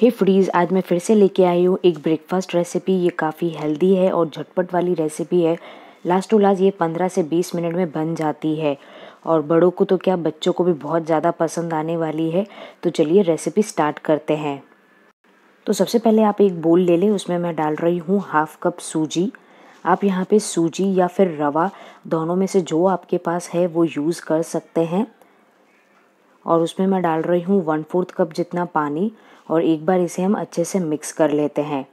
हे freeze आज मैं फिर से लेके आई हूँ एक ब्रेकफास्ट रेसिपी ये काफ़ी हेल्दी है और झटपट वाली रेसिपी है लास्ट टू लास्ट ये पंद्रह से बीस मिनट में बन जाती है और बड़ों को तो क्या बच्चों को भी बहुत ज़्यादा पसंद आने वाली है तो चलिए रेसिपी स्टार्ट करते हैं तो सबसे पहले आप एक बोल ले लें उसमें मैं डाल रही हूँ हाफ़ कप सूजी आप यहाँ पे सूजी या फिर रवा दोनों में से जो आपके पास है वो यूज़ कर सकते हैं और उसमें मैं डाल रही हूँ वन फोर्थ कप जितना पानी और एक बार इसे हम अच्छे से मिक्स कर लेते हैं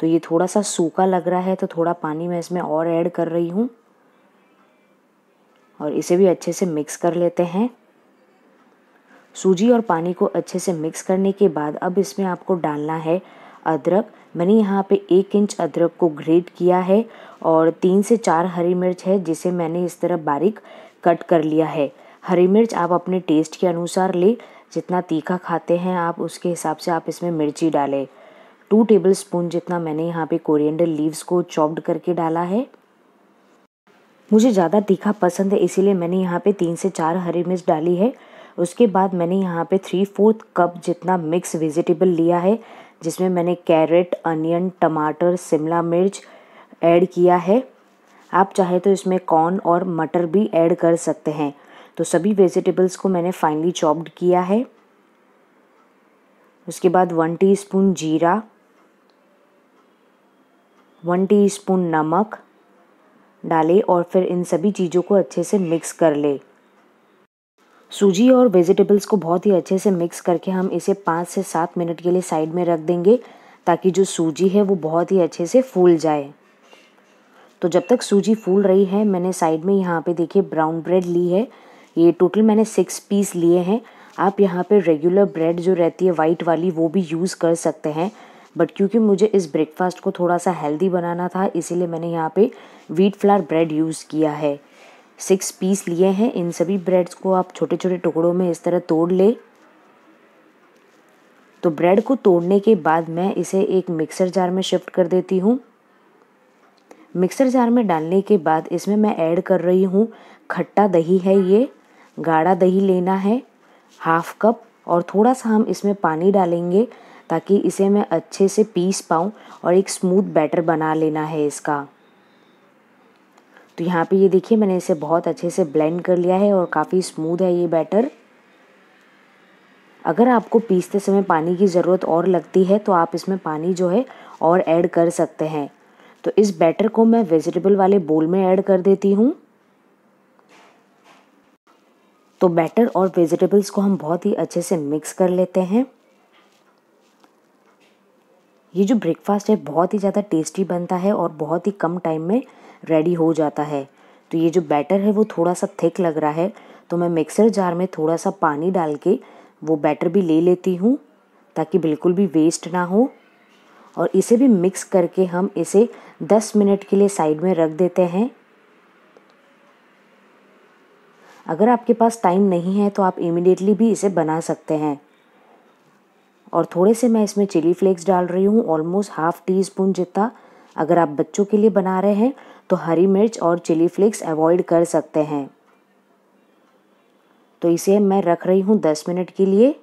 तो ये थोड़ा सा सूखा लग रहा है तो थोड़ा पानी मैं इसमें और ऐड कर रही हूँ और इसे भी अच्छे से मिक्स कर लेते हैं सूजी और पानी को अच्छे से मिक्स करने के बाद अब इसमें आपको डालना है अदरक मैंने यहाँ पे एक इंच अदरक को ग्रेट किया है और तीन से चार हरी मिर्च है जिसे मैंने इस तरह बारीक कट कर लिया है हरी मिर्च आप अपने टेस्ट के अनुसार ले जितना तीखा खाते हैं आप उसके हिसाब से आप इसमें मिर्ची डालें टू टेबल स्पून जितना मैंने यहाँ पे कोरिएंडर लीव्स को चॉप्ड करके डाला है मुझे ज़्यादा तीखा पसंद है इसीलिए मैंने यहाँ पे तीन से चार हरी मिर्च डाली है उसके बाद मैंने यहाँ पे थ्री फोर्थ कप जितना मिक्स वेजिटेबल लिया है जिसमें मैंने कैरेट अनियन टमाटर शिमला मिर्च ऐड किया है आप चाहे तो इसमें कॉर्न और मटर भी ऐड कर सकते हैं तो सभी वेजिटेबल्स को मैंने फाइनली चॉप्ड किया है उसके बाद वन टीस्पून जीरा वन टीस्पून नमक डाले और फिर इन सभी चीज़ों को अच्छे से मिक्स कर ले सूजी और वेजिटेबल्स को बहुत ही अच्छे से मिक्स करके हम इसे पाँच से सात मिनट के लिए साइड में रख देंगे ताकि जो सूजी है वो बहुत ही अच्छे से फूल जाए तो जब तक सूजी फूल रही है मैंने साइड में यहाँ पे देखिए ब्राउन ब्रेड ली है ये टोटल मैंने सिक्स पीस लिए हैं आप यहाँ पे रेगुलर ब्रेड जो रहती है वाइट वाली वो भी यूज़ कर सकते हैं बट क्योंकि मुझे इस ब्रेकफास्ट को थोड़ा सा हेल्दी बनाना था इसीलिए मैंने यहाँ पे व्हीट फ्लावर ब्रेड यूज़ किया है सिक्स पीस लिए हैं इन सभी ब्रेड्स को आप छोटे छोटे टुकड़ों में इस तरह तोड़ ले तो ब्रेड को तोड़ने के बाद मैं इसे एक मिक्सर जार में शिफ्ट कर देती हूँ मिक्सर जार में डालने के बाद इसमें मैं ऐड कर रही हूँ खट्टा दही है ये गाढ़ा दही लेना है हाफ कप और थोड़ा सा हम इसमें पानी डालेंगे ताकि इसे मैं अच्छे से पीस पाऊँ और एक स्मूथ बैटर बना लेना है इसका तो यहाँ पे ये देखिए मैंने इसे बहुत अच्छे से ब्लेंड कर लिया है और काफ़ी स्मूथ है ये बैटर अगर आपको पीसते समय पानी की ज़रूरत और लगती है तो आप इसमें पानी जो है और ऐड कर सकते हैं तो इस बैटर को मैं वेजिटेबल वाले बोल में ऐड कर देती हूँ तो बैटर और वेजिटेबल्स को हम बहुत ही अच्छे से मिक्स कर लेते हैं ये जो ब्रेकफास्ट है बहुत ही ज़्यादा टेस्टी बनता है और बहुत ही कम टाइम में रेडी हो जाता है तो ये जो बैटर है वो थोड़ा सा थिक लग रहा है तो मैं मिक्सर जार में थोड़ा सा पानी डाल के वो बैटर भी ले लेती हूँ ताकि बिल्कुल भी वेस्ट ना हो और इसे भी मिक्स करके हम इसे 10 मिनट के लिए साइड में रख देते हैं अगर आपके पास टाइम नहीं है तो आप इमिडिएटली भी इसे बना सकते हैं और थोड़े से मैं इसमें चिली फ्लेक्स डाल रही हूँ ऑलमोस्ट हाफ टी स्पून जितना अगर आप बच्चों के लिए बना रहे हैं तो हरी मिर्च और चिली फ्लेक्स अवॉइड कर सकते हैं तो इसे मैं रख रही हूँ दस मिनट के लिए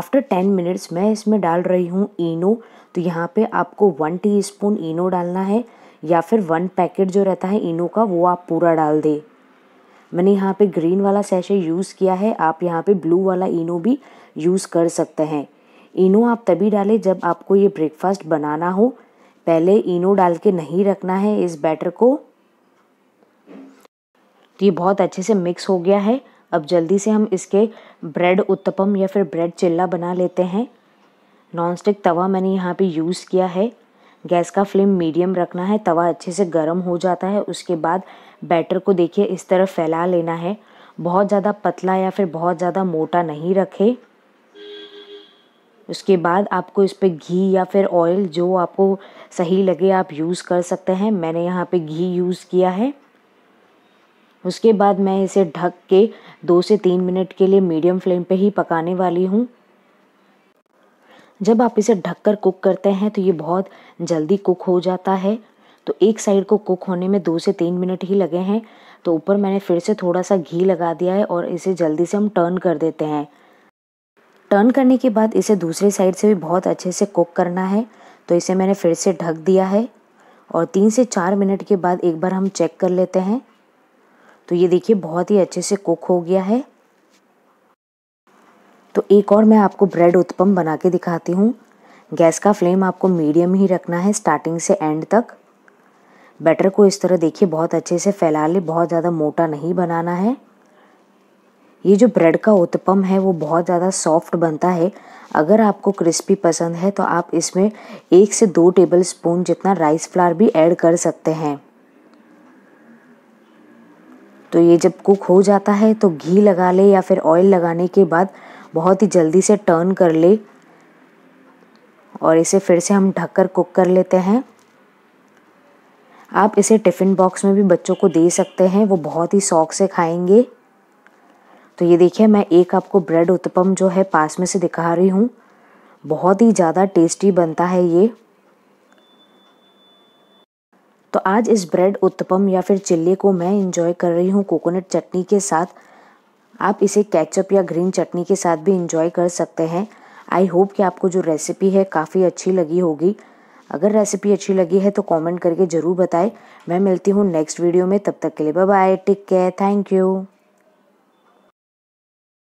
आफ्टर टेन मिनट्स मैं इसमें डाल रही हूँ इनो तो यहाँ पे आपको वन टीस्पून इनो डालना है या फिर वन पैकेट जो रहता है इनो का वो आप पूरा डाल दें मैंने यहाँ पे ग्रीन वाला सैशे यूज़ किया है आप यहाँ पे ब्लू वाला इनो भी यूज़ कर सकते हैं इनो आप तभी डालें जब आपको ये ब्रेकफास्ट बनाना हो पहले इनो डाल के नहीं रखना है इस बैटर को तो ये बहुत अच्छे से मिक्स हो गया है अब जल्दी से हम इसके ब्रेड उत्तपम या फिर ब्रेड चिल्ला बना लेते हैं नॉनस्टिक तवा मैंने यहाँ पे यूज़ किया है गैस का फ्लेम मीडियम रखना है तवा अच्छे से गर्म हो जाता है उसके बाद बैटर को देखिए इस तरह फैला लेना है बहुत ज़्यादा पतला या फिर बहुत ज़्यादा मोटा नहीं रखे उसके बाद आपको इस पर घी या फिर ऑयल जो आपको सही लगे आप यूज़ कर सकते हैं मैंने यहाँ पे घी यूज़ किया है उसके बाद मैं इसे ढक के दो से तीन मिनट के लिए मीडियम फ्लेम पे ही पकाने वाली हूँ जब आप इसे ढककर कुक करते हैं तो ये बहुत जल्दी कुक हो जाता है तो एक साइड को कुक होने में दो से तीन मिनट ही लगे हैं तो ऊपर मैंने फिर से थोड़ा सा घी लगा दिया है और इसे जल्दी से हम टर्न कर देते हैं टर्न करने के बाद इसे दूसरे साइड से भी बहुत अच्छे से कुक करना है तो इसे मैंने फिर से ढक दिया है और तीन से चार मिनट के बाद एक बार हम चेक कर लेते हैं तो ये देखिए बहुत ही अच्छे से कुक हो गया है तो एक और मैं आपको ब्रेड उत्पम बना के दिखाती हूँ गैस का फ्लेम आपको मीडियम ही रखना है स्टार्टिंग से एंड तक बैटर को इस तरह देखिए बहुत अच्छे से फैला ले बहुत ज़्यादा मोटा नहीं बनाना है ये जो ब्रेड का उत्पम है वो बहुत ज़्यादा सॉफ्ट बनता है अगर आपको क्रिस्पी पसंद है तो आप इसमें एक से दो टेबल स्पून जितना राइस फ्लावर भी ऐड कर सकते हैं तो ये जब कुक हो जाता है तो घी लगा ले या फिर ऑयल लगाने के बाद बहुत ही जल्दी से टर्न कर ले और इसे फिर से हम ढककर कुक कर लेते हैं आप इसे टिफ़िन बॉक्स में भी बच्चों को दे सकते हैं वो बहुत ही शौक से खाएंगे तो ये देखिए मैं एक आपको ब्रेड उत्पम जो है पास में से दिखा रही हूँ बहुत ही ज़्यादा टेस्टी बनता है ये तो आज इस ब्रेड उत्पम या फिर चिल्ली को मैं इंजॉय कर रही हूँ कोकोनट चटनी के साथ आप इसे कैचअप या ग्रीन चटनी के साथ भी इंजॉय कर सकते हैं आई होप कि आपको जो रेसिपी है काफ़ी अच्छी लगी होगी अगर रेसिपी अच्छी लगी है तो कमेंट करके ज़रूर बताएं मैं मिलती हूँ नेक्स्ट वीडियो में तब तक के लिए bye bye take care thank you